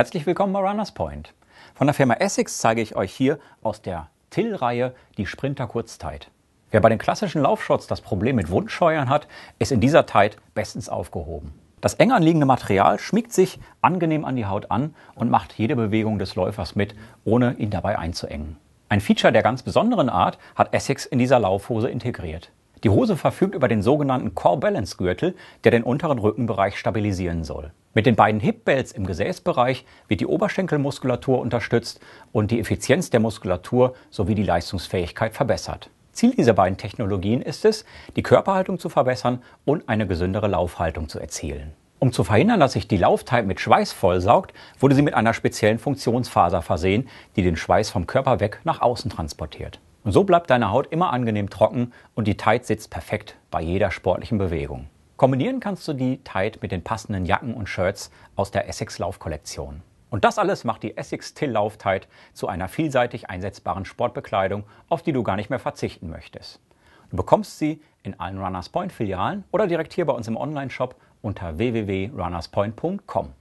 Herzlich willkommen bei Runners Point. Von der Firma Essex zeige ich euch hier aus der Till-Reihe die Sprinter Kurzzeit. Wer bei den klassischen Laufshots das Problem mit Wundscheuern hat, ist in dieser Zeit bestens aufgehoben. Das eng anliegende Material schmiegt sich angenehm an die Haut an und macht jede Bewegung des Läufers mit, ohne ihn dabei einzuengen. Ein Feature der ganz besonderen Art hat Essex in dieser Laufhose integriert. Die Hose verfügt über den sogenannten Core Balance Gürtel, der den unteren Rückenbereich stabilisieren soll. Mit den beiden Hip Belts im Gesäßbereich wird die Oberschenkelmuskulatur unterstützt und die Effizienz der Muskulatur sowie die Leistungsfähigkeit verbessert. Ziel dieser beiden Technologien ist es, die Körperhaltung zu verbessern und eine gesündere Laufhaltung zu erzielen. Um zu verhindern, dass sich die Laufzeit mit Schweiß vollsaugt, wurde sie mit einer speziellen Funktionsfaser versehen, die den Schweiß vom Körper weg nach außen transportiert. Und So bleibt deine Haut immer angenehm trocken und die Tight sitzt perfekt bei jeder sportlichen Bewegung. Kombinieren kannst du die Tight mit den passenden Jacken und Shirts aus der Essex Laufkollektion. Und das alles macht die Essex Till Lauf Tight zu einer vielseitig einsetzbaren Sportbekleidung, auf die du gar nicht mehr verzichten möchtest. Du bekommst sie in allen Runners Point Filialen oder direkt hier bei uns im Online-Shop unter www.runnerspoint.com.